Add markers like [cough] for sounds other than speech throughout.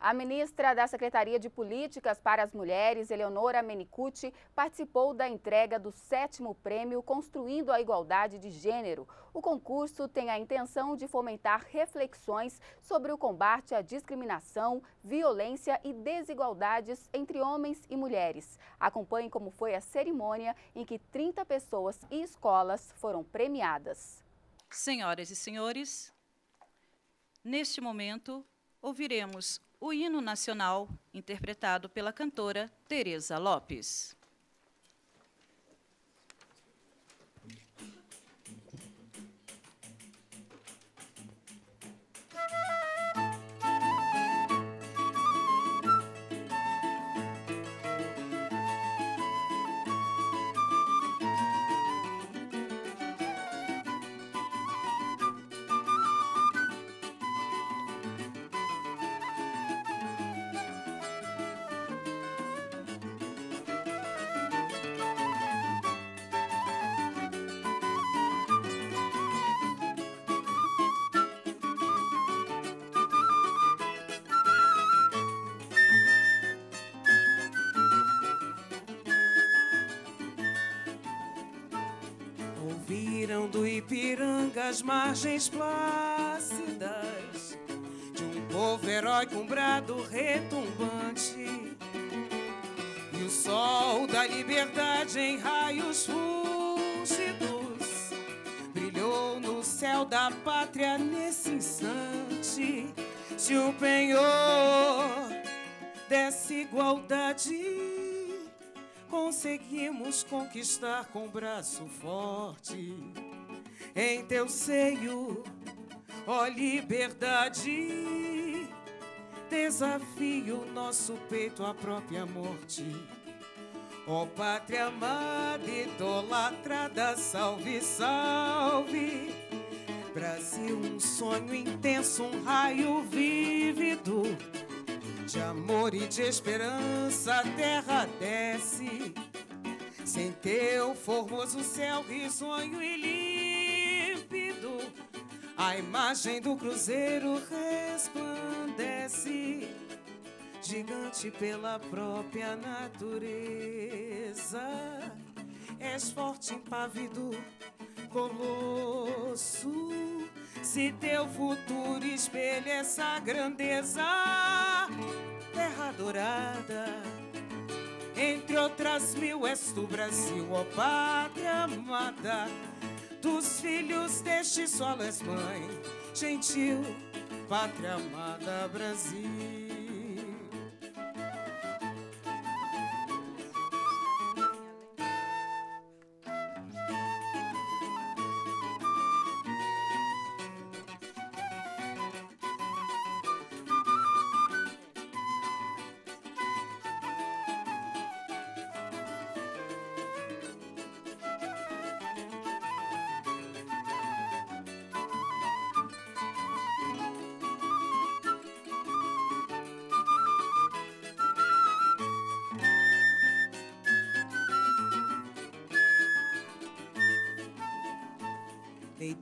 a ministra da Secretaria de Políticas para as Mulheres, Eleonora Menicucci, participou da entrega do sétimo prêmio Construindo a Igualdade de Gênero. O concurso tem a intenção de fomentar reflexões sobre o combate à discriminação, violência e desigualdades entre homens e mulheres. Acompanhe como foi a cerimônia em que 30 pessoas e escolas foram premiadas. Senhoras e senhores, neste momento ouviremos o hino nacional interpretado pela cantora Teresa Lopes. do Ipiranga as margens plácidas de um povo herói com brado retumbante e o sol da liberdade em raios fúlgidos brilhou no céu da pátria nesse instante se o penhor dessa igualdade conseguimos conquistar com braço forte em teu seio, ó liberdade. Desafio nosso peito à própria morte. Ó pátria amada, idolatrada, salve, salve. Brasil, um sonho intenso, um raio vívido de amor e de esperança. A terra desce sem teu formoso céu, risonho e lindo. A imagem do cruzeiro resplandece, gigante pela própria natureza. És forte, impávido, colosso. Se teu futuro espelha essa grandeza, terra dourada. Entre outras mil, és tu, Brasil, ó pátria amada dos filhos deste solo és mãe, gentil, pátria amada Brasil.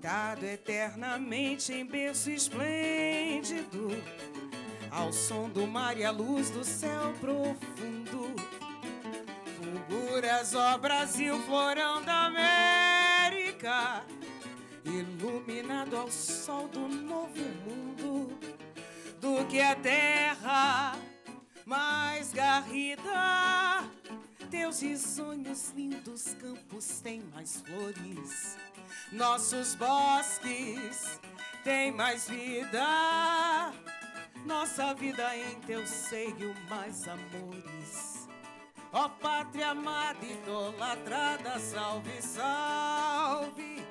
deitado eternamente em berço esplêndido, ao som do mar e à luz do céu profundo. Fulguras, ó Brasil, florão da América, iluminado ao sol do novo mundo, do que a terra mais garrida. Teus risonhos lindos campos têm mais flores nossos bosques têm mais vida. Nossa vida em teu seio, mais amores. Ó pátria amada, idolatrada, salve, salve.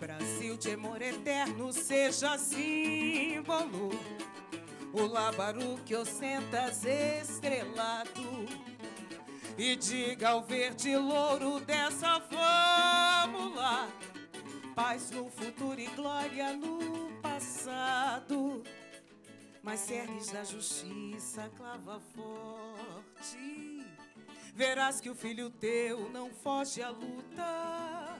Brasil de amor eterno, seja símbolo. O lábaro que ostentas estrelado. E diga ao verde louro dessa fórmula paz no futuro e glória no passado. Mas sergues da justiça, clava forte. Verás que o filho teu não foge à luta,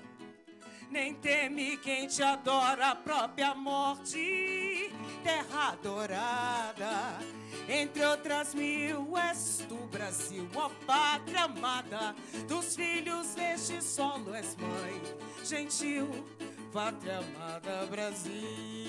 nem teme quem te adora a própria morte. Terra dourada, entre outras mil, és tu, Brasil, ó pátria amada. Dos filhos deste solo és mãe, gentil pátria amada Brasil.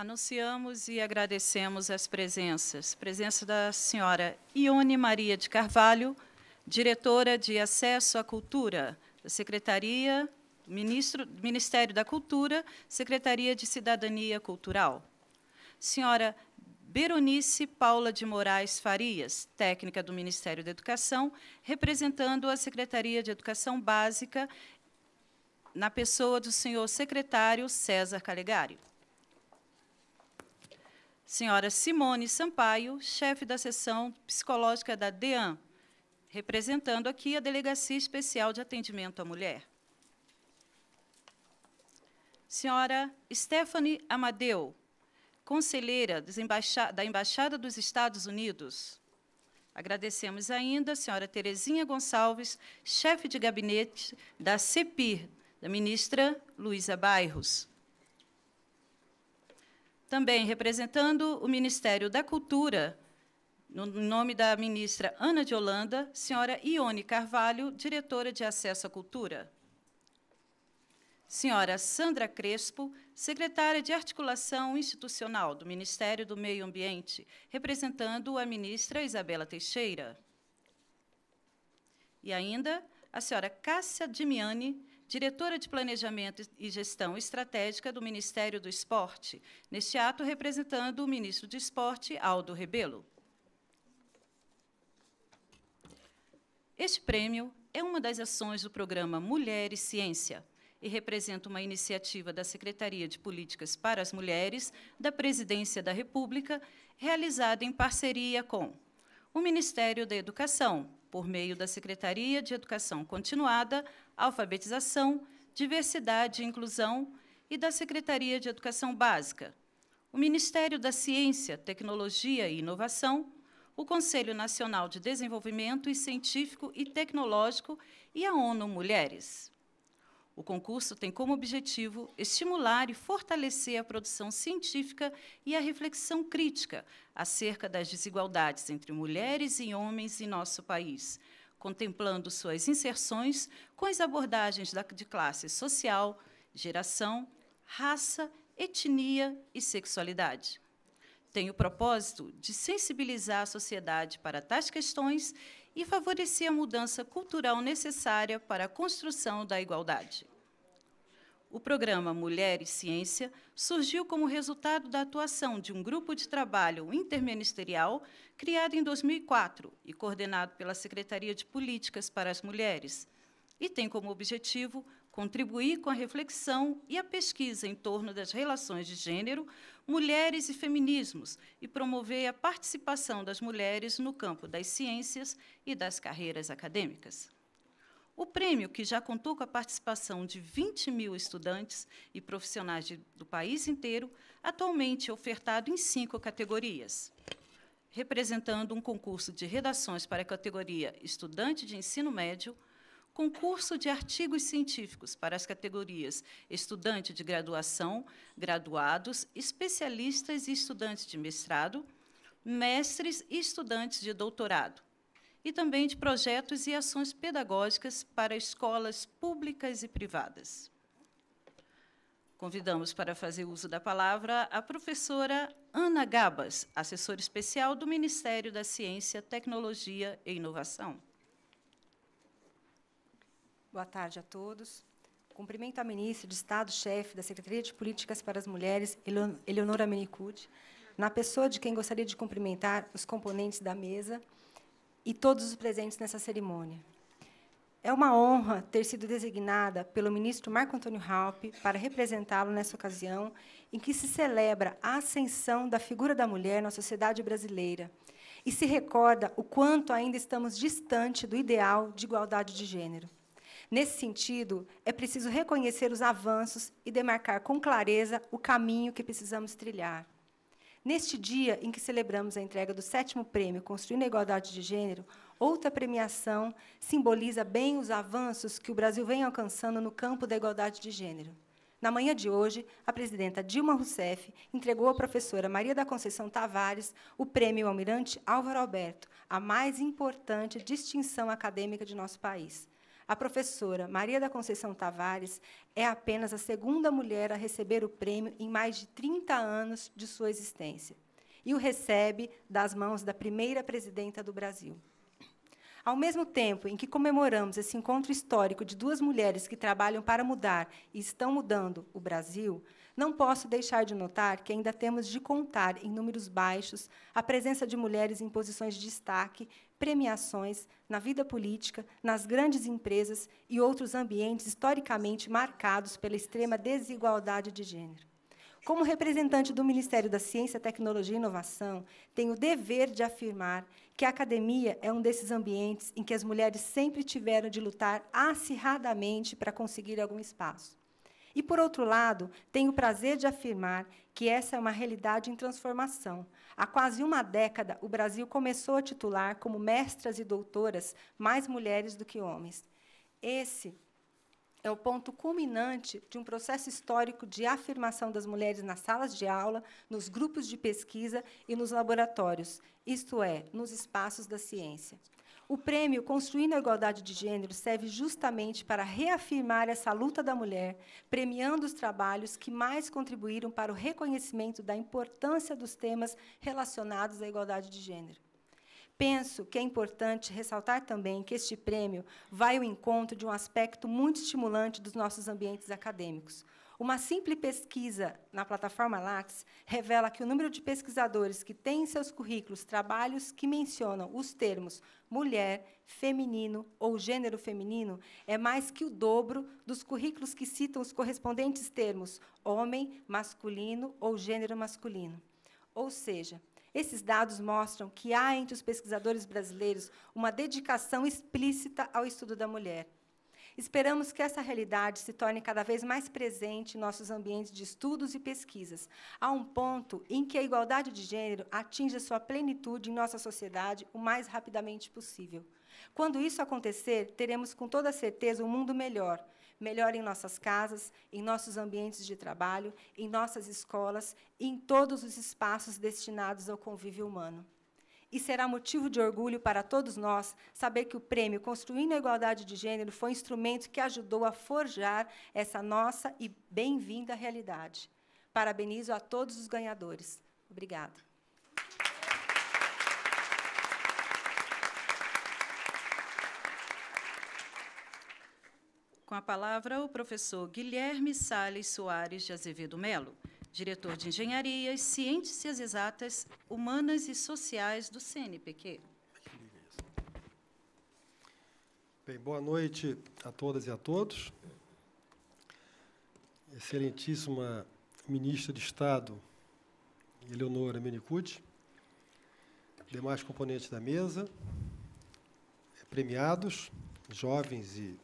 Anunciamos e agradecemos as presenças. Presença da senhora Ione Maria de Carvalho, diretora de Acesso à Cultura, da Secretaria, Ministro, Ministério da Cultura, Secretaria de Cidadania Cultural. Senhora Beronice Paula de Moraes Farias, técnica do Ministério da Educação, representando a Secretaria de Educação Básica, na pessoa do senhor secretário César Calegari senhora Simone Sampaio, chefe da seção psicológica da DEAN, representando aqui a Delegacia Especial de Atendimento à Mulher. Senhora Stephanie Amadeu, conselheira da Embaixada dos Estados Unidos. Agradecemos ainda a senhora Terezinha Gonçalves, chefe de gabinete da CEPIR, da ministra Luísa Bairros também representando o Ministério da Cultura, no nome da ministra Ana de Holanda, senhora Ione Carvalho, diretora de Acesso à Cultura. Senhora Sandra Crespo, secretária de Articulação Institucional do Ministério do Meio Ambiente, representando a ministra Isabela Teixeira. E ainda a senhora Cássia Dimiani, diretora de Planejamento e Gestão Estratégica do Ministério do Esporte, neste ato representando o ministro de Esporte, Aldo Rebelo. Este prêmio é uma das ações do programa Mulher e Ciência e representa uma iniciativa da Secretaria de Políticas para as Mulheres da Presidência da República, realizada em parceria com o Ministério da Educação, por meio da Secretaria de Educação Continuada, alfabetização, diversidade e inclusão e da Secretaria de Educação Básica, o Ministério da Ciência, Tecnologia e Inovação, o Conselho Nacional de Desenvolvimento e Científico e Tecnológico e a ONU Mulheres. O concurso tem como objetivo estimular e fortalecer a produção científica e a reflexão crítica acerca das desigualdades entre mulheres e homens em nosso país, contemplando suas inserções com as abordagens de classe social, geração, raça, etnia e sexualidade. Tem o propósito de sensibilizar a sociedade para tais questões e favorecer a mudança cultural necessária para a construção da igualdade. O programa Mulheres Ciência surgiu como resultado da atuação de um grupo de trabalho interministerial criado em 2004 e coordenado pela Secretaria de Políticas para as Mulheres, e tem como objetivo contribuir com a reflexão e a pesquisa em torno das relações de gênero, mulheres e feminismos e promover a participação das mulheres no campo das ciências e das carreiras acadêmicas. O prêmio, que já contou com a participação de 20 mil estudantes e profissionais de, do país inteiro, atualmente é ofertado em cinco categorias. Representando um concurso de redações para a categoria Estudante de Ensino Médio, concurso de artigos científicos para as categorias Estudante de Graduação, Graduados, Especialistas e Estudantes de Mestrado, Mestres e Estudantes de Doutorado e também de projetos e ações pedagógicas para escolas públicas e privadas. Convidamos para fazer uso da palavra a professora Ana Gabas, assessora especial do Ministério da Ciência, Tecnologia e Inovação. Boa tarde a todos. Cumprimento a ministra de Estado-chefe da Secretaria de Políticas para as Mulheres, Eleonora Menicucci, na pessoa de quem gostaria de cumprimentar os componentes da mesa, e todos os presentes nessa cerimônia. É uma honra ter sido designada pelo ministro Marco Antônio Halpe para representá-lo nessa ocasião em que se celebra a ascensão da figura da mulher na sociedade brasileira e se recorda o quanto ainda estamos distante do ideal de igualdade de gênero. Nesse sentido, é preciso reconhecer os avanços e demarcar com clareza o caminho que precisamos trilhar. Neste dia em que celebramos a entrega do sétimo prêmio Construindo a Igualdade de Gênero, outra premiação simboliza bem os avanços que o Brasil vem alcançando no campo da igualdade de gênero. Na manhã de hoje, a presidenta Dilma Rousseff entregou à professora Maria da Conceição Tavares o prêmio Almirante Álvaro Alberto, a mais importante distinção acadêmica de nosso país. A professora Maria da Conceição Tavares é apenas a segunda mulher a receber o prêmio em mais de 30 anos de sua existência e o recebe das mãos da primeira presidenta do Brasil. Ao mesmo tempo em que comemoramos esse encontro histórico de duas mulheres que trabalham para mudar e estão mudando o Brasil, não posso deixar de notar que ainda temos de contar, em números baixos, a presença de mulheres em posições de destaque premiações, na vida política, nas grandes empresas e outros ambientes historicamente marcados pela extrema desigualdade de gênero. Como representante do Ministério da Ciência, Tecnologia e Inovação, tenho o dever de afirmar que a academia é um desses ambientes em que as mulheres sempre tiveram de lutar acirradamente para conseguir algum espaço. E, por outro lado, tenho o prazer de afirmar que essa é uma realidade em transformação, Há quase uma década, o Brasil começou a titular como mestras e doutoras mais mulheres do que homens. Esse é o ponto culminante de um processo histórico de afirmação das mulheres nas salas de aula, nos grupos de pesquisa e nos laboratórios, isto é, nos espaços da ciência. O prêmio Construindo a Igualdade de Gênero serve justamente para reafirmar essa luta da mulher, premiando os trabalhos que mais contribuíram para o reconhecimento da importância dos temas relacionados à igualdade de gênero. Penso que é importante ressaltar também que este prêmio vai ao encontro de um aspecto muito estimulante dos nossos ambientes acadêmicos, uma simples pesquisa na plataforma Lattes revela que o número de pesquisadores que têm em seus currículos trabalhos que mencionam os termos mulher, feminino ou gênero feminino é mais que o dobro dos currículos que citam os correspondentes termos homem, masculino ou gênero masculino. Ou seja, esses dados mostram que há entre os pesquisadores brasileiros uma dedicação explícita ao estudo da mulher. Esperamos que essa realidade se torne cada vez mais presente em nossos ambientes de estudos e pesquisas, a um ponto em que a igualdade de gênero atinja sua plenitude em nossa sociedade o mais rapidamente possível. Quando isso acontecer, teremos com toda certeza um mundo melhor, melhor em nossas casas, em nossos ambientes de trabalho, em nossas escolas e em todos os espaços destinados ao convívio humano. E será motivo de orgulho para todos nós saber que o prêmio Construindo a Igualdade de Gênero foi um instrumento que ajudou a forjar essa nossa e bem-vinda realidade. Parabenizo a todos os ganhadores. Obrigada. Com a palavra, o professor Guilherme Sales Soares de Azevedo Melo diretor de Engenharia e Ciências Exatas, Humanas e Sociais do CNPq. Bem, boa noite a todas e a todos. Excelentíssima ministra de Estado, Eleonora Menicucci, demais componentes da mesa, premiados, jovens e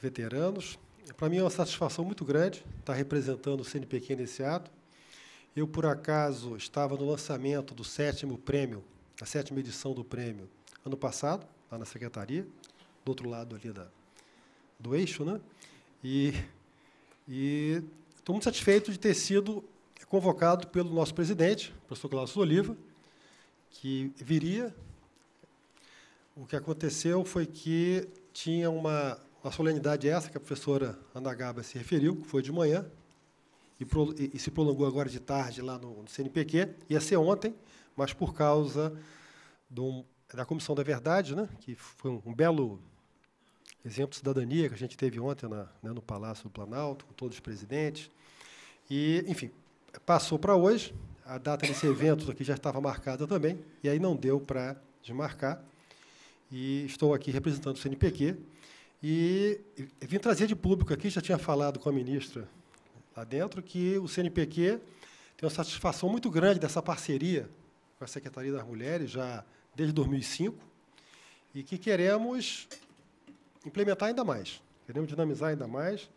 veteranos, para mim é uma satisfação muito grande estar tá representando o CNPq nesse ato. Eu, por acaso, estava no lançamento do sétimo prêmio, a sétima edição do prêmio, ano passado, lá na secretaria, do outro lado ali da, do eixo, né? E estou muito satisfeito de ter sido convocado pelo nosso presidente, o professor Cláudio Oliva, que viria. O que aconteceu foi que tinha uma a solenidade é essa que a professora Gaba se referiu, que foi de manhã, e, pro, e, e se prolongou agora de tarde lá no, no, CNPq. Ia ser ontem, mas por causa do, da Comissão da Verdade, né, que foi um, um, belo exemplo de cidadania que a gente teve ontem na, né, no Palácio do Planalto, com todos os presidentes. E, enfim, passou para hoje. A data desse evento aqui já estava marcada também, e aí não deu para desmarcar. E estou aqui representando o CNPq. E, e vim trazer de público aqui, já tinha falado com a ministra lá dentro, que o CNPq tem uma satisfação muito grande dessa parceria com a Secretaria das Mulheres, já desde 2005, e que queremos implementar ainda mais, queremos dinamizar ainda mais.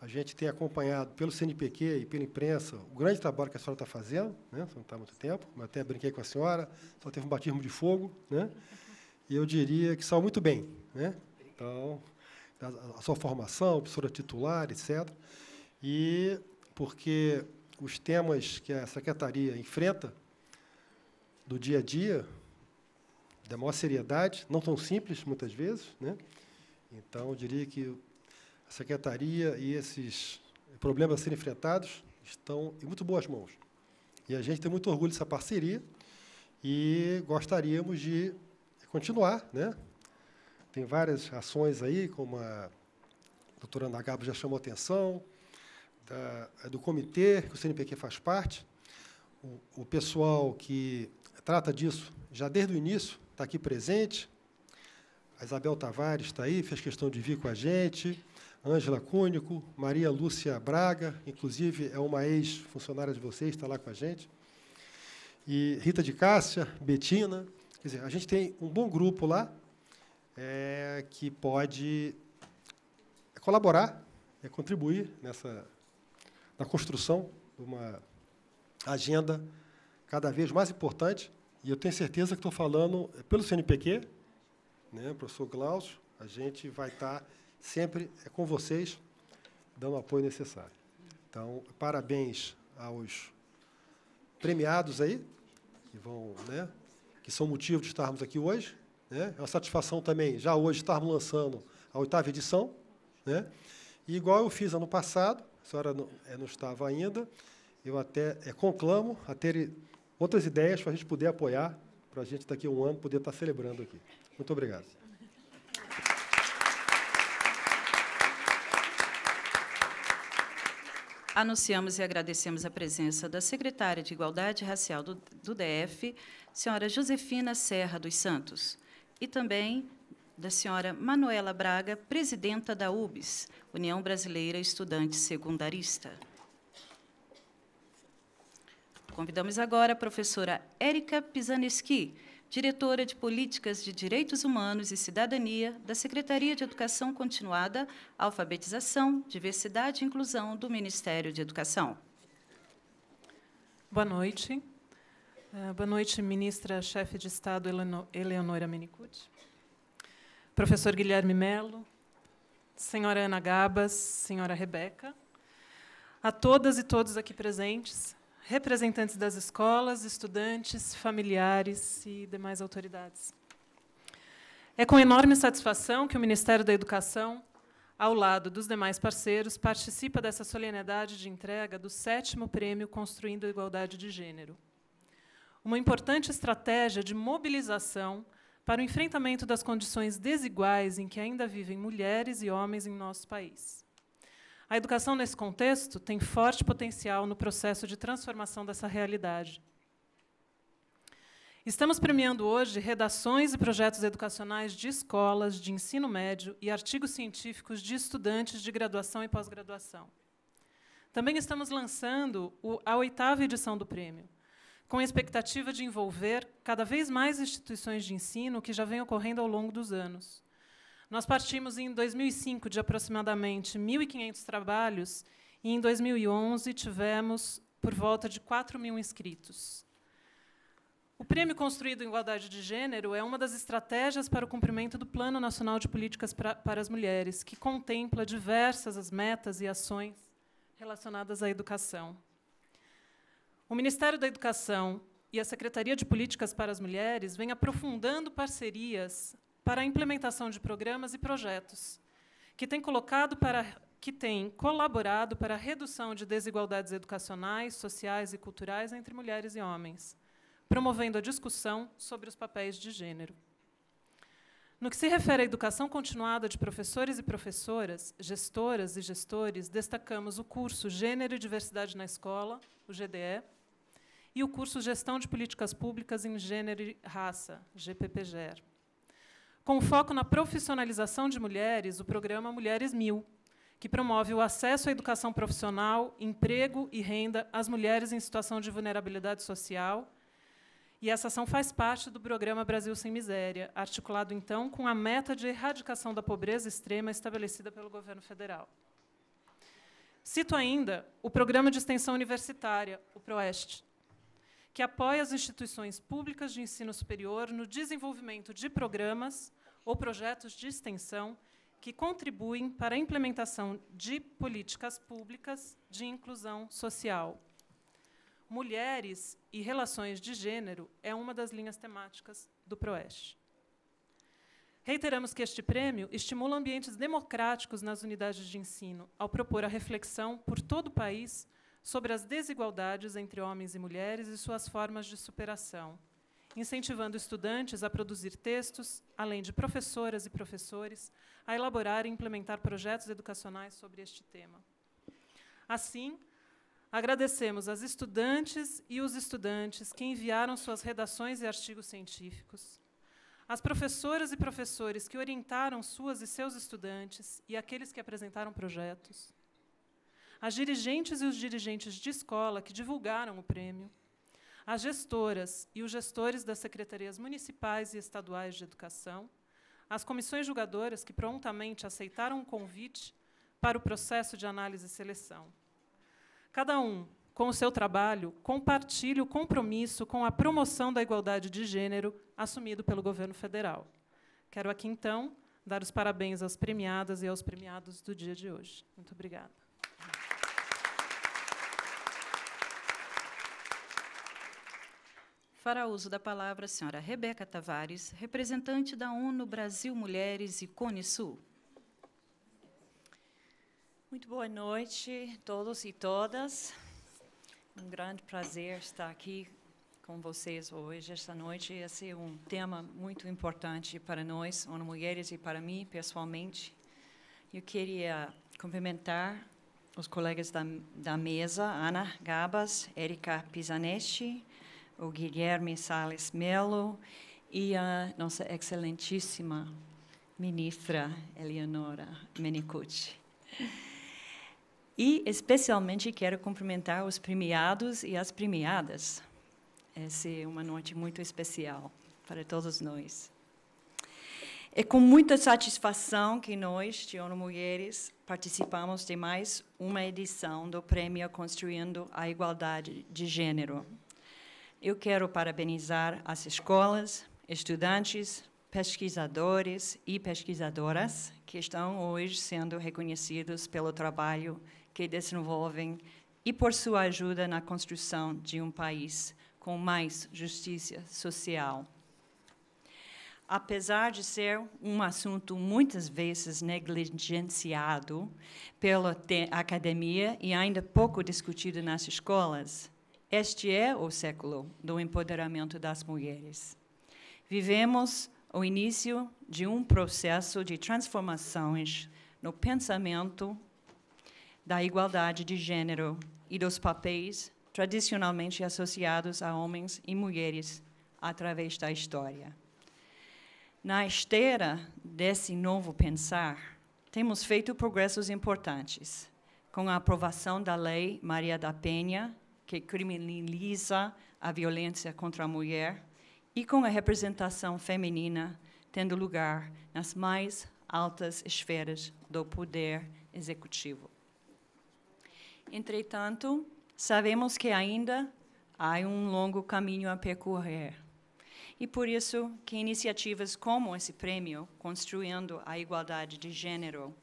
A gente tem acompanhado pelo CNPq e pela imprensa o grande trabalho que a senhora está fazendo, né? não está há muito tempo, mas até brinquei com a senhora, só teve um batismo de fogo, né? e eu diria que saiu muito bem. Né? Então, a, sua formação, professora titular, etc. E porque os temas que a secretaria enfrenta do dia a dia, da maior seriedade, não tão simples muitas vezes, né? Então, eu diria que a secretaria e esses problemas a serem enfrentados estão em muito boas mãos. E a gente tem muito orgulho dessa parceria e gostaríamos de continuar, né? Tem várias ações aí, como a doutora Gabo já chamou atenção, da, é do comitê que o CNPq faz parte. O, o pessoal que trata disso já desde o início está aqui presente. A Isabel Tavares está aí, fez questão de vir com a gente. Ângela Cúnico, Maria Lúcia Braga, inclusive é uma ex-funcionária de vocês, está lá com a gente. E Rita de Cássia, Betina. Quer dizer, a gente tem um bom grupo lá é, que pode colaborar, é, contribuir nessa, na construção de uma agenda cada vez mais importante. E eu tenho certeza que estou falando é, pelo CNPq, né, professor Glaucio, a gente vai estar sempre é, com vocês, dando o apoio necessário. Então, parabéns aos premiados aí, que vão, né, que são motivo de estarmos aqui hoje. Né? É uma satisfação também, já hoje, estarmos lançando a oitava edição. Né? E igual eu fiz ano passado, a senhora não, é, não estava ainda, eu até é, conclamo a ter outras ideias para a gente poder apoiar, para a gente daqui a um ano poder estar celebrando aqui. Muito obrigado. Anunciamos e agradecemos a presença da secretária de Igualdade Racial do, do DF, senhora Josefina Serra dos Santos e também da senhora Manuela Braga, presidenta da UBS, União Brasileira Estudante Secundarista. Convidamos agora a professora Érica Pisaneski, diretora de Políticas de Direitos Humanos e Cidadania da Secretaria de Educação Continuada, Alfabetização, Diversidade e Inclusão do Ministério de Educação. Boa noite. Ah, boa noite, ministra, chefe de Estado Eleonora Menicucci, professor Guilherme Melo, senhora Ana Gabas, senhora Rebeca, a todas e todos aqui presentes, representantes das escolas, estudantes, familiares e demais autoridades. É com enorme satisfação que o Ministério da Educação, ao lado dos demais parceiros, participa dessa solenidade de entrega do sétimo prêmio Construindo a Igualdade de Gênero uma importante estratégia de mobilização para o enfrentamento das condições desiguais em que ainda vivem mulheres e homens em nosso país. A educação, nesse contexto, tem forte potencial no processo de transformação dessa realidade. Estamos premiando hoje redações e projetos educacionais de escolas de ensino médio e artigos científicos de estudantes de graduação e pós-graduação. Também estamos lançando a oitava edição do prêmio, com a expectativa de envolver cada vez mais instituições de ensino, que já vem ocorrendo ao longo dos anos. Nós partimos em 2005 de aproximadamente 1.500 trabalhos e em 2011 tivemos por volta de 4 mil inscritos. O Prêmio Construído em Igualdade de Gênero é uma das estratégias para o cumprimento do Plano Nacional de Políticas pra, para as Mulheres, que contempla diversas as metas e ações relacionadas à educação. O Ministério da Educação e a Secretaria de Políticas para as Mulheres vêm aprofundando parcerias para a implementação de programas e projetos, que têm colocado para que têm colaborado para a redução de desigualdades educacionais, sociais e culturais entre mulheres e homens, promovendo a discussão sobre os papéis de gênero. No que se refere à educação continuada de professores e professoras, gestoras e gestores, destacamos o curso Gênero e Diversidade na Escola, o GDE, e o curso Gestão de Políticas Públicas em Gênero e Raça, GPPGER. Com foco na profissionalização de mulheres, o programa Mulheres Mil, que promove o acesso à educação profissional, emprego e renda às mulheres em situação de vulnerabilidade social. E essa ação faz parte do programa Brasil Sem Miséria, articulado então com a meta de erradicação da pobreza extrema estabelecida pelo governo federal. Cito ainda o Programa de Extensão Universitária, o PROEST, que apoia as instituições públicas de ensino superior no desenvolvimento de programas ou projetos de extensão que contribuem para a implementação de políticas públicas de inclusão social. Mulheres e relações de gênero é uma das linhas temáticas do Proeste. Reiteramos que este prêmio estimula ambientes democráticos nas unidades de ensino, ao propor a reflexão por todo o país sobre as desigualdades entre homens e mulheres e suas formas de superação, incentivando estudantes a produzir textos, além de professoras e professores, a elaborar e implementar projetos educacionais sobre este tema. Assim, agradecemos as estudantes e os estudantes que enviaram suas redações e artigos científicos, as professoras e professores que orientaram suas e seus estudantes e aqueles que apresentaram projetos, as dirigentes e os dirigentes de escola que divulgaram o prêmio, as gestoras e os gestores das secretarias municipais e estaduais de educação, as comissões julgadoras que prontamente aceitaram o convite para o processo de análise e seleção. Cada um, com o seu trabalho, compartilha o compromisso com a promoção da igualdade de gênero assumido pelo governo federal. Quero aqui, então, dar os parabéns às premiadas e aos premiados do dia de hoje. Muito obrigada. fará uso da palavra a senhora Rebeca Tavares, representante da ONU Brasil Mulheres e Cone Sul. Muito boa noite a todos e todas. Um grande prazer estar aqui com vocês hoje, esta noite. Esse é um tema muito importante para nós, ONU Mulheres, e para mim, pessoalmente. Eu queria cumprimentar os colegas da, da mesa, Ana Gabas, Erika Pisanesti o Guilherme Sales Melo e a nossa excelentíssima ministra Eleonora Menicucci. E especialmente quero cumprimentar os premiados e as premiadas. Essa é uma noite muito especial para todos nós. É com muita satisfação que nós, de ONU Mulheres, participamos de mais uma edição do Prêmio Construindo a Igualdade de Gênero. Eu quero parabenizar as escolas, estudantes, pesquisadores e pesquisadoras que estão hoje sendo reconhecidos pelo trabalho que desenvolvem e por sua ajuda na construção de um país com mais justiça social. Apesar de ser um assunto muitas vezes negligenciado pela academia e ainda pouco discutido nas escolas, este é o século do empoderamento das mulheres. Vivemos o início de um processo de transformações no pensamento da igualdade de gênero e dos papéis tradicionalmente associados a homens e mulheres através da história. Na esteira desse novo pensar, temos feito progressos importantes, com a aprovação da Lei Maria da Penha que criminaliza a violência contra a mulher e com a representação feminina tendo lugar nas mais altas esferas do poder executivo. Entretanto, sabemos que ainda há um longo caminho a percorrer. E por isso que iniciativas como esse prêmio, Construindo a Igualdade de Gênero,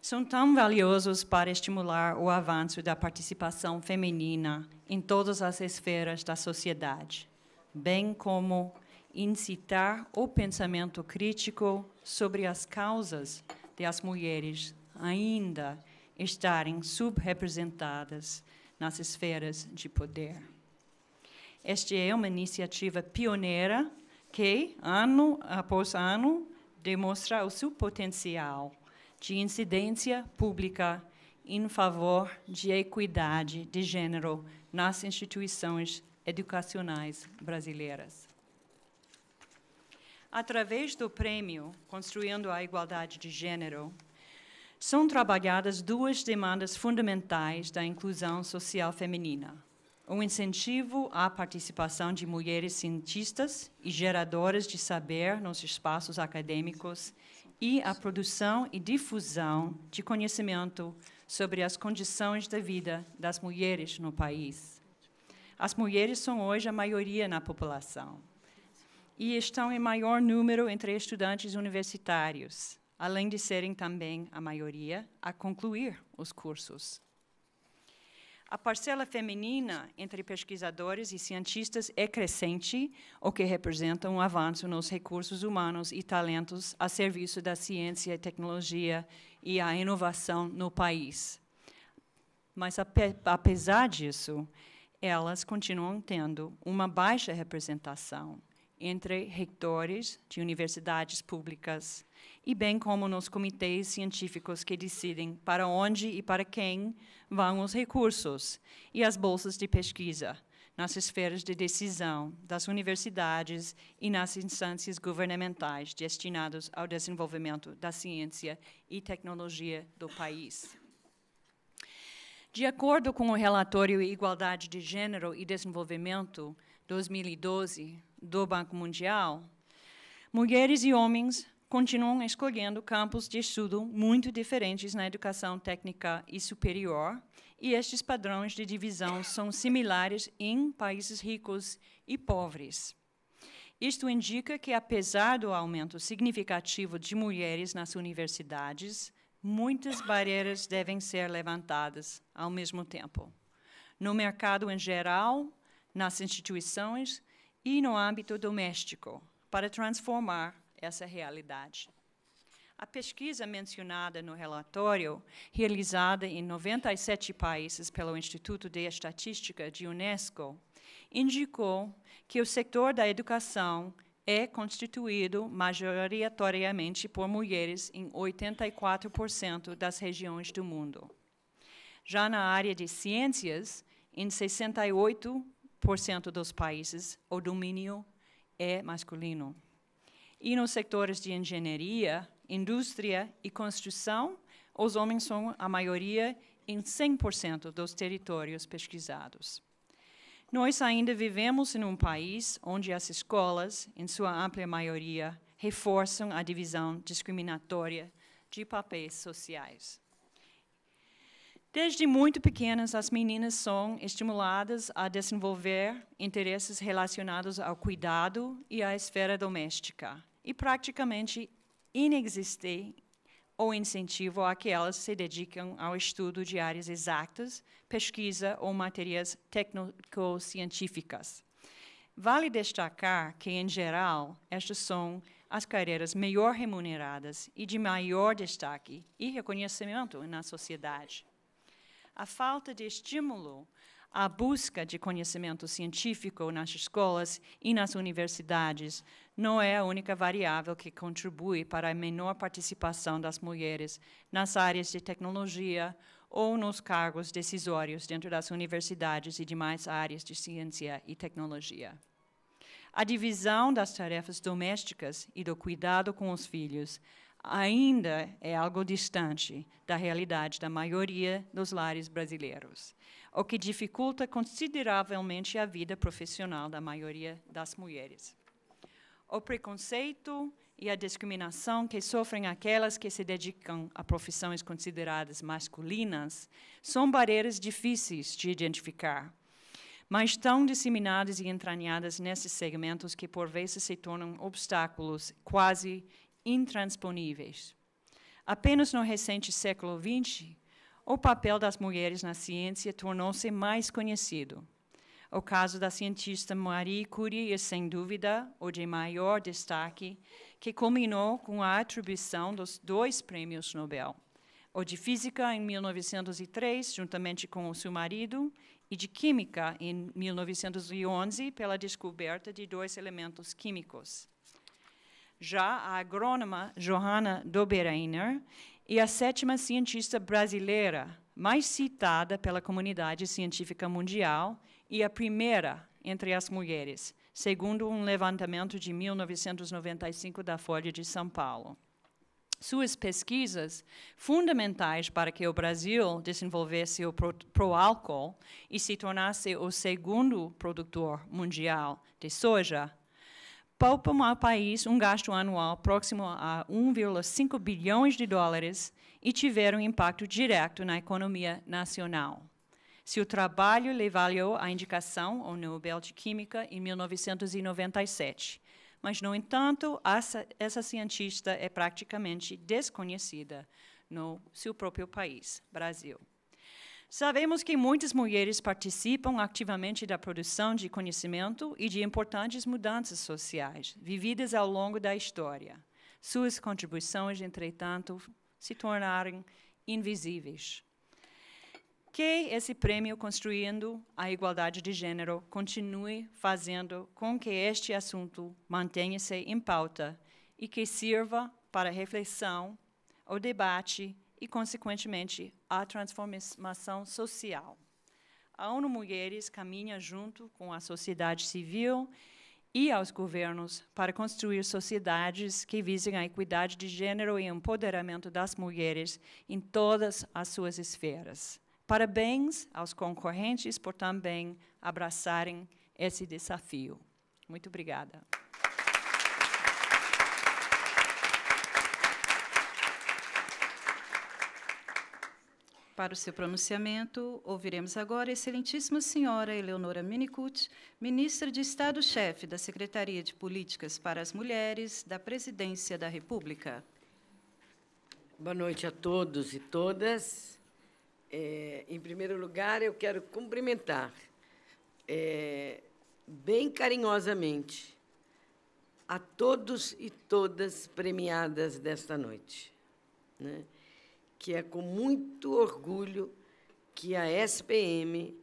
são tão valiosos para estimular o avanço da participação feminina em todas as esferas da sociedade, bem como incitar o pensamento crítico sobre as causas de as mulheres ainda estarem subrepresentadas nas esferas de poder. Esta é uma iniciativa pioneira que, ano após ano, demonstra o seu potencial de incidência pública em favor de equidade de gênero nas instituições educacionais brasileiras. Através do prêmio Construindo a Igualdade de Gênero, são trabalhadas duas demandas fundamentais da inclusão social feminina: um incentivo à participação de mulheres cientistas e geradoras de saber nos espaços acadêmicos e a produção e difusão de conhecimento sobre as condições de vida das mulheres no país. As mulheres são hoje a maioria na população e estão em maior número entre estudantes universitários, além de serem também a maioria a concluir os cursos a parcela feminina entre pesquisadores e cientistas é crescente, o que representa um avanço nos recursos humanos e talentos a serviço da ciência e tecnologia e a inovação no país. Mas, apesar disso, elas continuam tendo uma baixa representação entre reitores de universidades públicas, e bem como nos comitês científicos que decidem para onde e para quem vão os recursos e as bolsas de pesquisa, nas esferas de decisão das universidades e nas instâncias governamentais destinadas ao desenvolvimento da ciência e tecnologia do país. De acordo com o relatório Igualdade de Gênero e Desenvolvimento 2012 do Banco Mundial, mulheres e homens continuam escolhendo campos de estudo muito diferentes na educação técnica e superior, e estes padrões de divisão são similares em países ricos e pobres. Isto indica que, apesar do aumento significativo de mulheres nas universidades, muitas barreiras devem ser levantadas ao mesmo tempo. No mercado em geral, nas instituições, e no âmbito doméstico, para transformar essa realidade. A pesquisa mencionada no relatório, realizada em 97 países pelo Instituto de Estatística de Unesco, indicou que o setor da educação é constituído majoritariamente por mulheres em 84% das regiões do mundo. Já na área de ciências, em 68 dos países o domínio é masculino. E nos setores de engenharia, indústria e construção, os homens são a maioria em 100% dos territórios pesquisados. Nós ainda vivemos em um país onde as escolas, em sua ampla maioria, reforçam a divisão discriminatória de papéis sociais. Desde muito pequenas, as meninas são estimuladas a desenvolver interesses relacionados ao cuidado e à esfera doméstica, e praticamente inexiste o incentivo a que elas se dediquem ao estudo de áreas exatas, pesquisa ou matérias técnico-científicas. Vale destacar que, em geral, estas são as carreiras melhor remuneradas e de maior destaque e reconhecimento na sociedade a falta de estímulo à busca de conhecimento científico nas escolas e nas universidades não é a única variável que contribui para a menor participação das mulheres nas áreas de tecnologia ou nos cargos decisórios dentro das universidades e demais áreas de ciência e tecnologia. A divisão das tarefas domésticas e do cuidado com os filhos ainda é algo distante da realidade da maioria dos lares brasileiros, o que dificulta consideravelmente a vida profissional da maioria das mulheres. O preconceito e a discriminação que sofrem aquelas que se dedicam a profissões consideradas masculinas são barreiras difíceis de identificar, mas tão disseminadas e entranhadas nesses segmentos que por vezes se tornam obstáculos quase intransponíveis. Apenas no recente século XX, o papel das mulheres na ciência tornou-se mais conhecido. O caso da cientista Marie Curie é, sem dúvida, o de maior destaque, que culminou com a atribuição dos dois prêmios Nobel, o de Física em 1903, juntamente com o seu marido, e de Química em 1911, pela descoberta de dois elementos químicos já a agrônoma Johanna Doberainer e a sétima cientista brasileira mais citada pela comunidade científica mundial e a primeira entre as mulheres, segundo um levantamento de 1995 da Folha de São Paulo. Suas pesquisas, fundamentais para que o Brasil desenvolvesse o proálcool álcool e se tornasse o segundo produtor mundial de soja, poupam ao país um gasto anual próximo a 1,5 bilhões de dólares e tiveram impacto direto na economia nacional. Seu trabalho lhe valeu a indicação ao Nobel de Química em 1997. Mas, no entanto, essa, essa cientista é praticamente desconhecida no seu próprio país, Brasil. Sabemos que muitas mulheres participam ativamente da produção de conhecimento e de importantes mudanças sociais vividas ao longo da história. Suas contribuições, entretanto, se tornaram invisíveis. Que esse prêmio Construindo a Igualdade de Gênero continue fazendo com que este assunto mantenha-se em pauta e que sirva para reflexão, o debate e, consequentemente, à transformação social. A ONU Mulheres caminha junto com a sociedade civil e aos governos para construir sociedades que visem a equidade de gênero e empoderamento das mulheres em todas as suas esferas. Parabéns aos concorrentes por também abraçarem esse desafio. Muito obrigada. Para o seu pronunciamento, ouviremos agora a excelentíssima senhora Eleonora Minicut, ministra de Estado-chefe da Secretaria de Políticas para as Mulheres da Presidência da República. Boa noite a todos e todas. É, em primeiro lugar, eu quero cumprimentar é, bem carinhosamente a todos e todas premiadas desta noite. Né? que é com muito orgulho que a SPM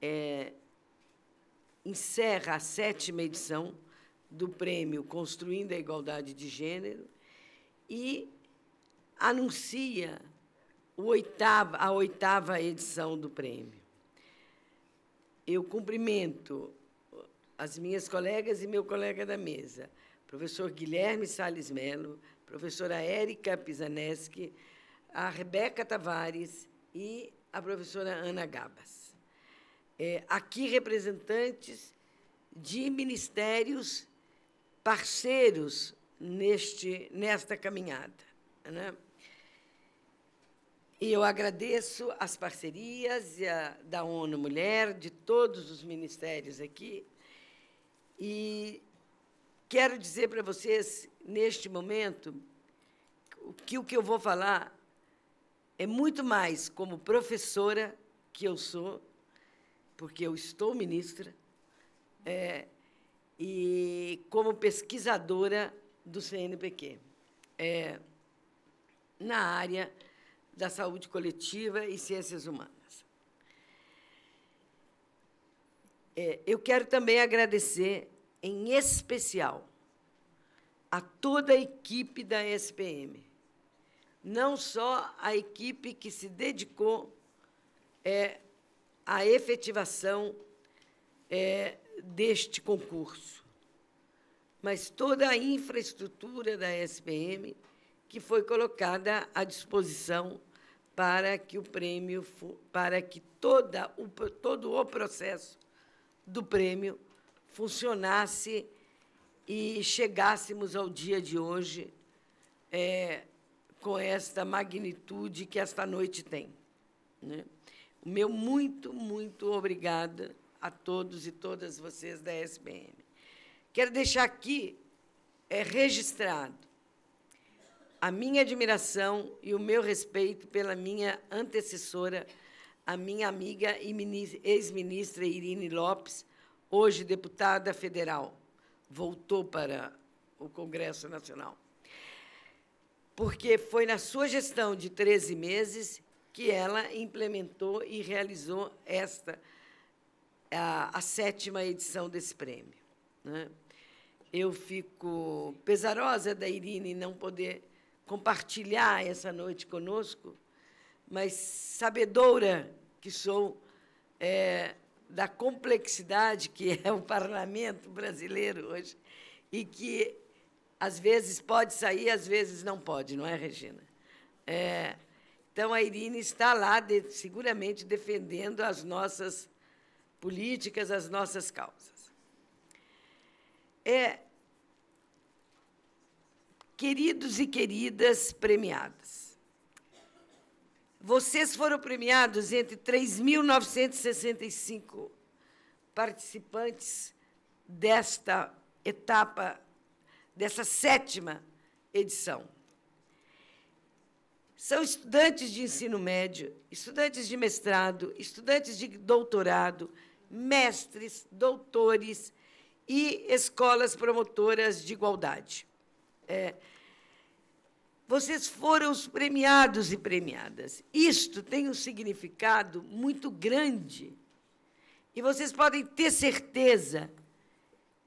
é, encerra a sétima edição do prêmio Construindo a Igualdade de Gênero e anuncia oitava, a oitava edição do prêmio. Eu cumprimento as minhas colegas e meu colega da mesa, professor Guilherme Salles Melo, professora Érica Pisaneschi, a Rebeca Tavares e a professora Ana Gabas. É, aqui, representantes de ministérios parceiros neste, nesta caminhada. Né? E eu agradeço as parcerias a, da ONU Mulher, de todos os ministérios aqui. E quero dizer para vocês, neste momento, que o que eu vou falar é muito mais como professora que eu sou, porque eu estou ministra, é, e como pesquisadora do CNPq, é, na área da saúde coletiva e ciências humanas. É, eu quero também agradecer, em especial, a toda a equipe da SPM não só a equipe que se dedicou é, à efetivação é, deste concurso, mas toda a infraestrutura da SPM que foi colocada à disposição para que o prêmio, para que toda o, todo o processo do prêmio funcionasse e chegássemos ao dia de hoje é, com esta magnitude que esta noite tem. Né? O meu muito, muito obrigada a todos e todas vocês da SBM. Quero deixar aqui é, registrado a minha admiração e o meu respeito pela minha antecessora, a minha amiga e ex-ministra Irine Lopes, hoje deputada federal, voltou para o Congresso Nacional porque foi na sua gestão de 13 meses que ela implementou e realizou esta a, a sétima edição desse prêmio. Né? Eu fico pesarosa da Irine não poder compartilhar essa noite conosco, mas sabedora que sou é, da complexidade que é o parlamento brasileiro hoje e que às vezes pode sair, às vezes não pode, não é, Regina? É, então, a Irine está lá, de, seguramente, defendendo as nossas políticas, as nossas causas. É, queridos e queridas premiadas, vocês foram premiados entre 3.965 participantes desta etapa dessa sétima edição. São estudantes de ensino médio, estudantes de mestrado, estudantes de doutorado, mestres, doutores e escolas promotoras de igualdade. É, vocês foram os premiados e premiadas. Isto tem um significado muito grande. E vocês podem ter certeza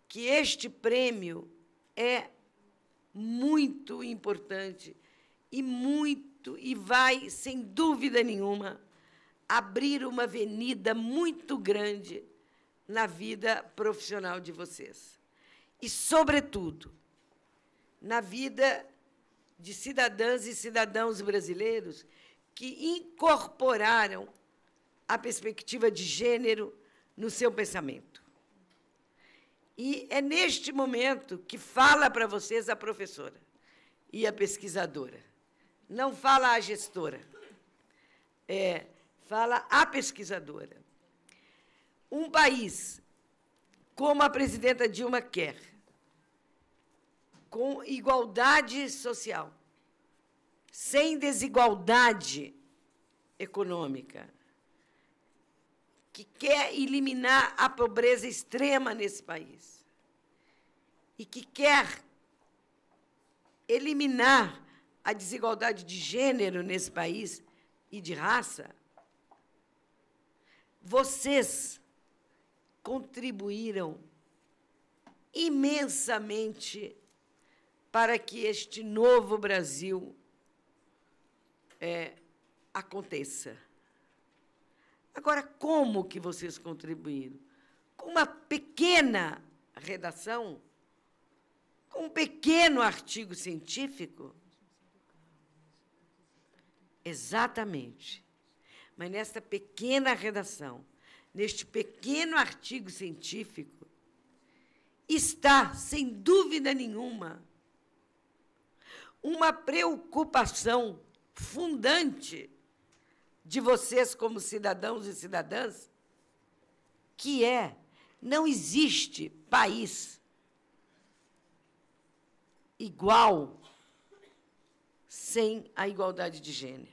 que este prêmio é muito importante e muito e vai, sem dúvida nenhuma, abrir uma avenida muito grande na vida profissional de vocês. E, sobretudo, na vida de cidadãs e cidadãos brasileiros que incorporaram a perspectiva de gênero no seu pensamento. E é neste momento que fala para vocês a professora e a pesquisadora. Não fala a gestora, é, fala a pesquisadora. Um país como a presidenta Dilma quer, com igualdade social, sem desigualdade econômica, que quer eliminar a pobreza extrema nesse país e que quer eliminar a desigualdade de gênero nesse país e de raça, vocês contribuíram imensamente para que este novo Brasil é, aconteça. Agora, como que vocês contribuíram? Com uma pequena redação? Com um pequeno artigo científico? Exatamente. Mas nesta pequena redação, neste pequeno artigo científico, está, sem dúvida nenhuma, uma preocupação fundante de vocês como cidadãos e cidadãs, que é não existe país igual sem a igualdade de gênero.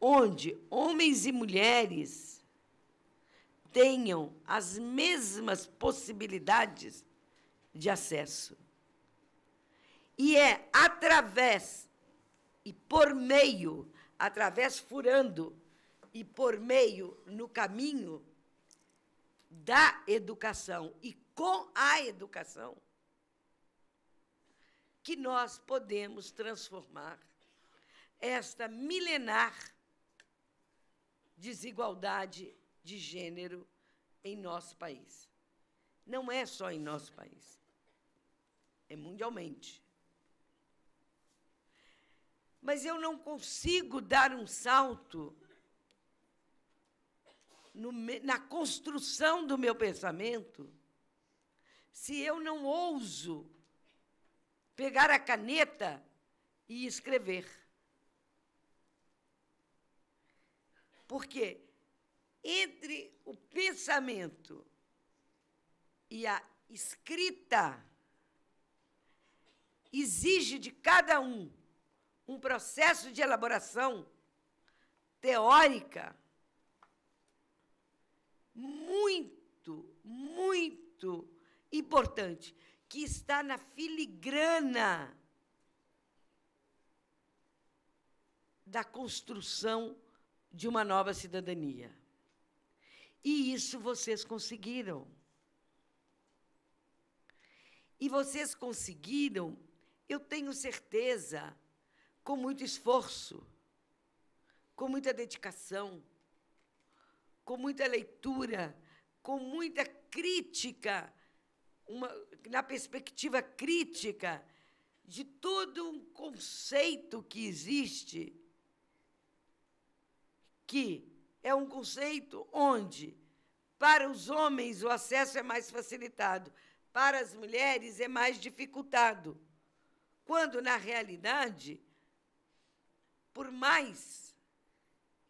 Onde homens e mulheres tenham as mesmas possibilidades de acesso. E é através e por meio através furando e por meio no caminho da educação e com a educação que nós podemos transformar esta milenar desigualdade de gênero em nosso país. Não é só em nosso país, é mundialmente mas eu não consigo dar um salto no, na construção do meu pensamento se eu não ouso pegar a caneta e escrever. Porque entre o pensamento e a escrita exige de cada um um processo de elaboração teórica muito, muito importante, que está na filigrana da construção de uma nova cidadania. E isso vocês conseguiram. E vocês conseguiram, eu tenho certeza, com muito esforço, com muita dedicação, com muita leitura, com muita crítica, uma, na perspectiva crítica de todo um conceito que existe, que é um conceito onde, para os homens, o acesso é mais facilitado, para as mulheres, é mais dificultado. Quando, na realidade, por mais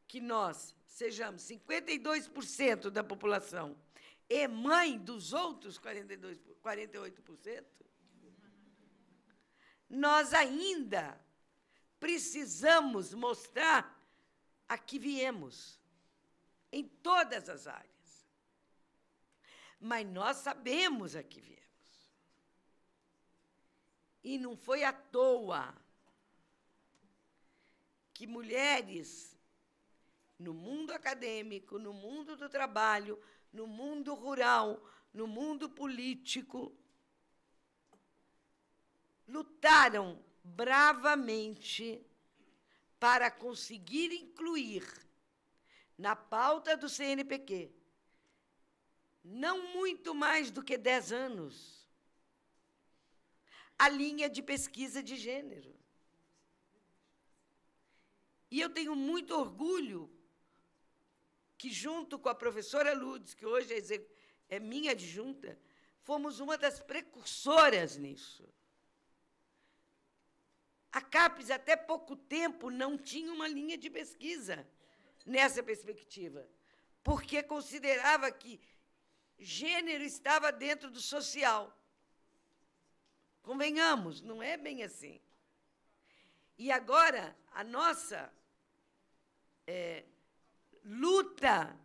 que nós sejamos 52% da população e mãe dos outros 42, 48%, nós ainda precisamos mostrar a que viemos em todas as áreas. Mas nós sabemos a que viemos. E não foi à toa que mulheres no mundo acadêmico, no mundo do trabalho, no mundo rural, no mundo político, lutaram bravamente para conseguir incluir na pauta do CNPq, não muito mais do que 10 anos, a linha de pesquisa de gênero. E eu tenho muito orgulho que, junto com a professora Ludes, que hoje é, é, minha adjunta, fomos uma das precursoras nisso. A CAPES, até pouco tempo, não tinha uma linha de pesquisa nessa perspectiva, porque considerava que gênero estava dentro do social. Convenhamos, não é bem assim. E agora, a nossa é, luta,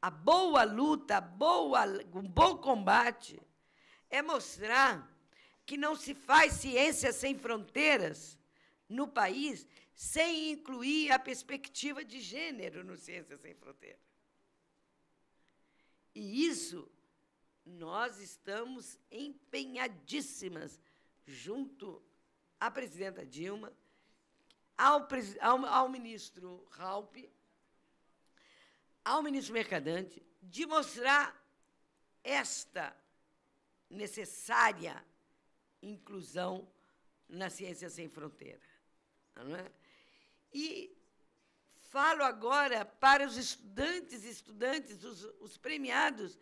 a boa luta, a boa, um bom combate, é mostrar que não se faz ciência sem fronteiras no país sem incluir a perspectiva de gênero no Ciência Sem Fronteiras. E isso nós estamos empenhadíssimas junto à presidenta Dilma, ao, ao, ao ministro Raup, ao ministro Mercadante, de mostrar esta necessária inclusão na Ciência Sem Fronteira. É? E falo agora para os estudantes e estudantes, os, os premiados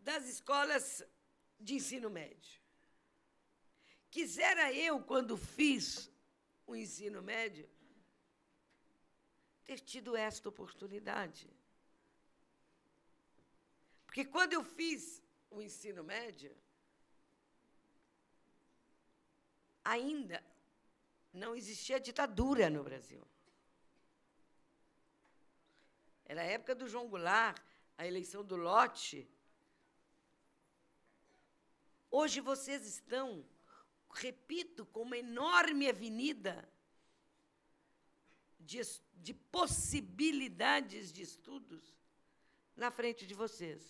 das escolas de ensino médio. Quisera eu, quando fiz o ensino médio, ter tido esta oportunidade. Porque quando eu fiz o ensino médio, ainda não existia ditadura no Brasil. Era a época do João Goulart, a eleição do lote. Hoje vocês estão repito, com uma enorme avenida de, de possibilidades de estudos na frente de vocês.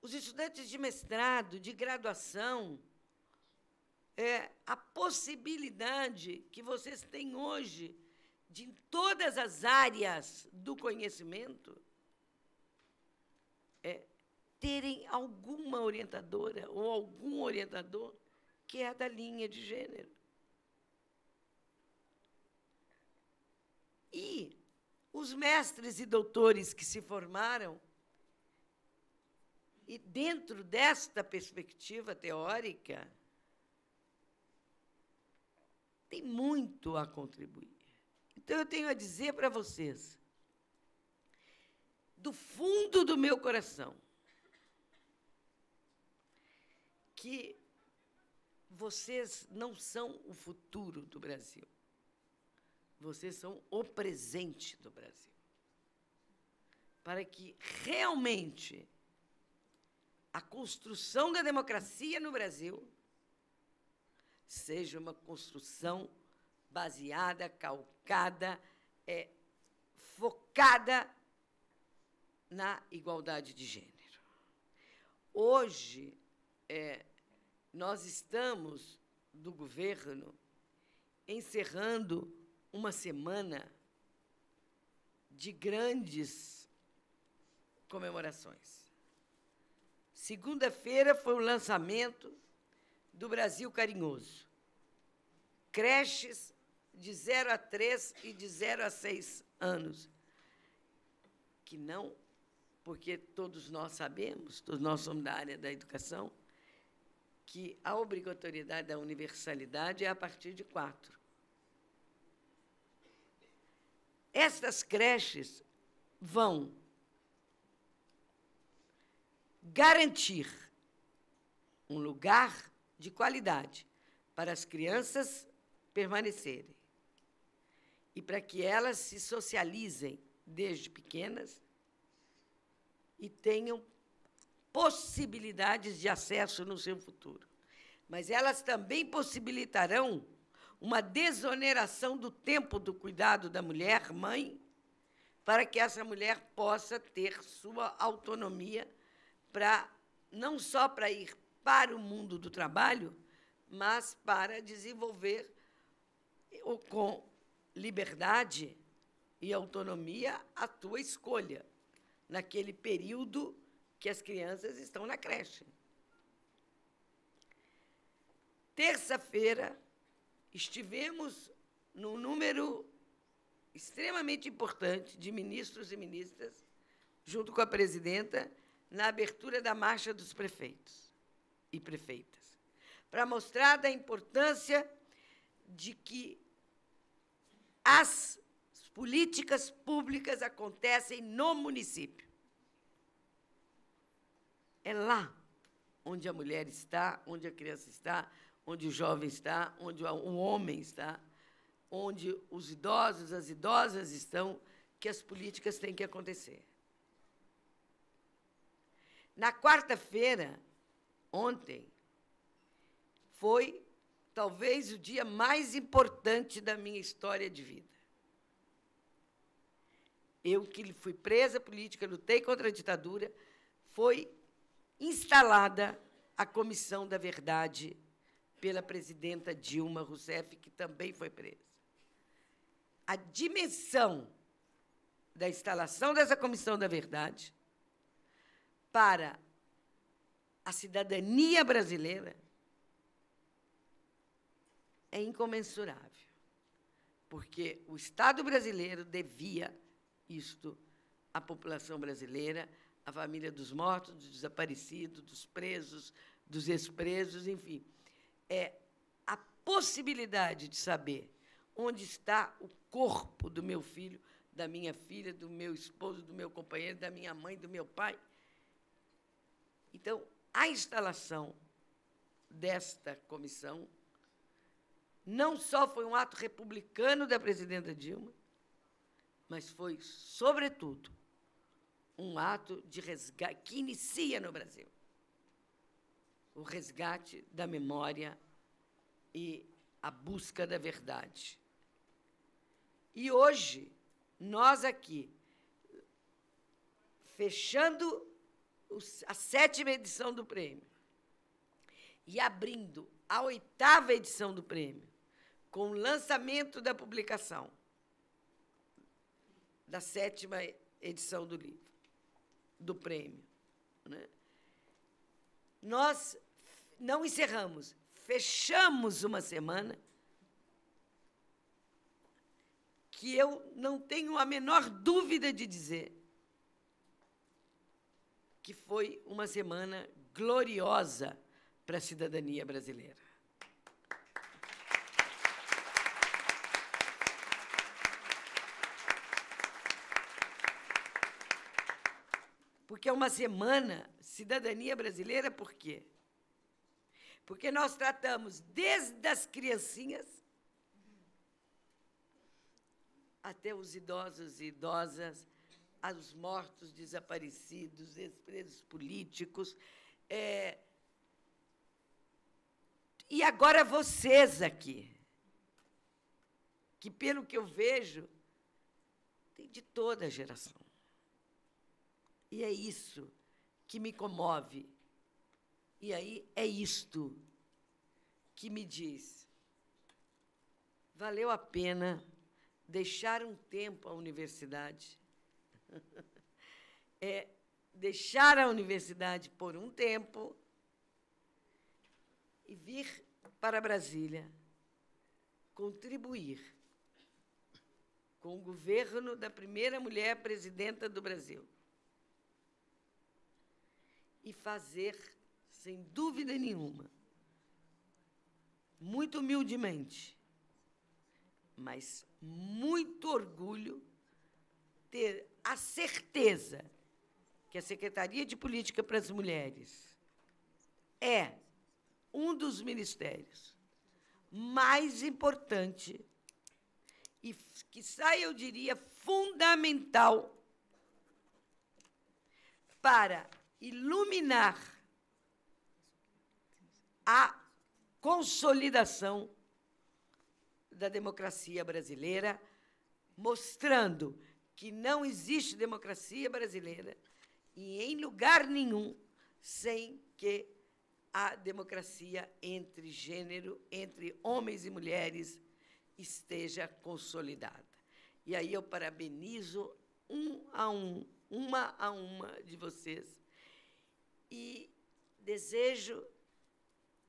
Os estudantes de mestrado, de graduação, é, a possibilidade que vocês têm hoje de em todas as áreas do conhecimento é terem alguma orientadora ou algum orientador que é da linha de gênero. E os mestres e doutores que se formaram, e dentro desta perspectiva teórica, tem muito a contribuir. Então, eu tenho a dizer para vocês, do fundo do meu coração, que vocês não são o futuro do Brasil. Vocês são o presente do Brasil. Para que realmente a construção da democracia no Brasil seja uma construção baseada, calcada, é, focada na igualdade de gênero. Hoje, é, nós estamos do governo encerrando uma semana de grandes comemorações. Segunda-feira foi o lançamento do Brasil Carinhoso. Creches de 0 a 3 e de 0 a 6 anos. Que não, porque todos nós sabemos, todos nós somos da área da educação, que a obrigatoriedade da universalidade é a partir de quatro. Estas creches vão garantir um lugar de qualidade para as crianças permanecerem e para que elas se socializem desde pequenas e tenham possibilidades de acesso no seu futuro. Mas elas também possibilitarão uma desoneração do tempo do cuidado da mulher, mãe, para que essa mulher possa ter sua autonomia para não só para ir para o mundo do trabalho, mas para desenvolver ou com liberdade e autonomia a tua escolha naquele período que as crianças estão na creche. Terça-feira, estivemos num número extremamente importante de ministros e ministras, junto com a presidenta, na abertura da Marcha dos Prefeitos e Prefeitas, para mostrar da importância de que as políticas públicas acontecem no município. É lá onde a mulher está, onde a criança está, onde o jovem está, onde o homem está, onde os idosos, as idosas estão, que as políticas têm que acontecer. Na quarta-feira, ontem, foi talvez o dia mais importante da minha história de vida. Eu que fui presa política, lutei contra a ditadura, foi instalada a Comissão da Verdade pela presidenta Dilma Rousseff, que também foi presa. A dimensão da instalação dessa Comissão da Verdade para a cidadania brasileira é incomensurável, porque o Estado brasileiro devia isto à população brasileira a família dos mortos, dos desaparecidos, dos presos, dos ex-presos, enfim. É a possibilidade de saber onde está o corpo do meu filho, da minha filha, do meu esposo, do meu companheiro, da minha mãe, do meu pai. Então, a instalação desta comissão não só foi um ato republicano da presidenta Dilma, mas foi, sobretudo, um ato de resgate que inicia no Brasil o resgate da memória e a busca da verdade. E hoje, nós aqui, fechando a sétima edição do prêmio e abrindo a oitava edição do prêmio, com o lançamento da publicação da sétima edição do livro do prêmio. Né? Nós não encerramos, fechamos uma semana que eu não tenho a menor dúvida de dizer que foi uma semana gloriosa para a cidadania brasileira. Porque é uma semana cidadania brasileira, por quê? Porque nós tratamos desde as criancinhas até os idosos e idosas, aos mortos, desaparecidos, ex-presos políticos. É... E agora vocês aqui, que pelo que eu vejo, tem de toda a geração. E é isso que me comove. E aí é isto que me diz: valeu a pena deixar um tempo a universidade. [laughs] é deixar a universidade por um tempo e vir para Brasília contribuir com o governo da primeira mulher presidenta do Brasil e fazer, sem dúvida nenhuma, muito humildemente, mas muito orgulho, ter a certeza que a Secretaria de Política para as Mulheres é um dos ministérios mais importante e que sai, eu diria, fundamental para iluminar a consolidação da democracia brasileira, mostrando que não existe democracia brasileira e em lugar nenhum sem que a democracia entre gênero, entre homens e mulheres, esteja consolidada. E aí eu parabenizo um a um, uma a uma de vocês e desejo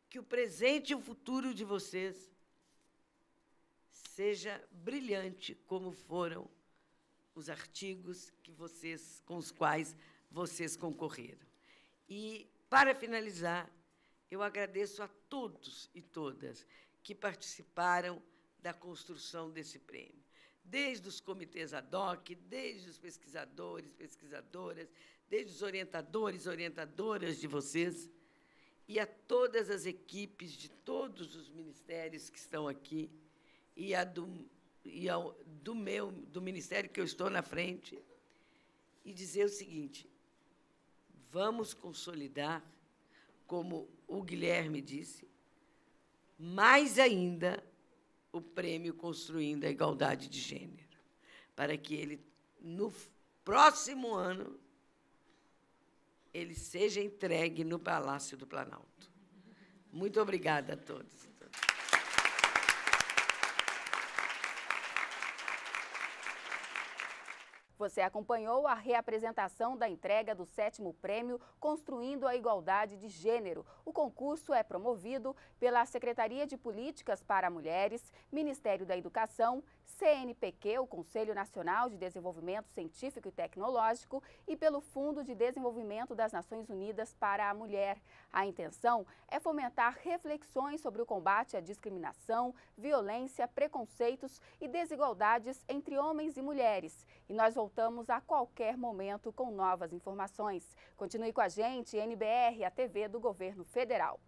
que o presente e o futuro de vocês seja brilhante como foram os artigos que vocês com os quais vocês concorreram. E para finalizar, eu agradeço a todos e todas que participaram da construção desse prêmio desde os comitês ad hoc, desde os pesquisadores, pesquisadoras, desde os orientadores, orientadoras de vocês, e a todas as equipes de todos os ministérios que estão aqui, e a do, e ao, do meu, do ministério que eu estou na frente, e dizer o seguinte: vamos consolidar, como o Guilherme disse, mais ainda o prêmio Construindo a Igualdade de Gênero, para que ele, no próximo ano, ele seja entregue no Palácio do Planalto. Muito obrigada a todos. Você acompanhou a reapresentação da entrega do sétimo prêmio Construindo a Igualdade de Gênero. O concurso é promovido pela Secretaria de Políticas para Mulheres, Ministério da Educação, CNPq, o Conselho Nacional de Desenvolvimento Científico e Tecnológico, e pelo Fundo de Desenvolvimento das Nações Unidas para a Mulher. A intenção é fomentar reflexões sobre o combate à discriminação, violência, preconceitos e desigualdades entre homens e mulheres. E nós voltamos a qualquer momento com novas informações. Continue com a gente, NBR, a TV do Governo Federal.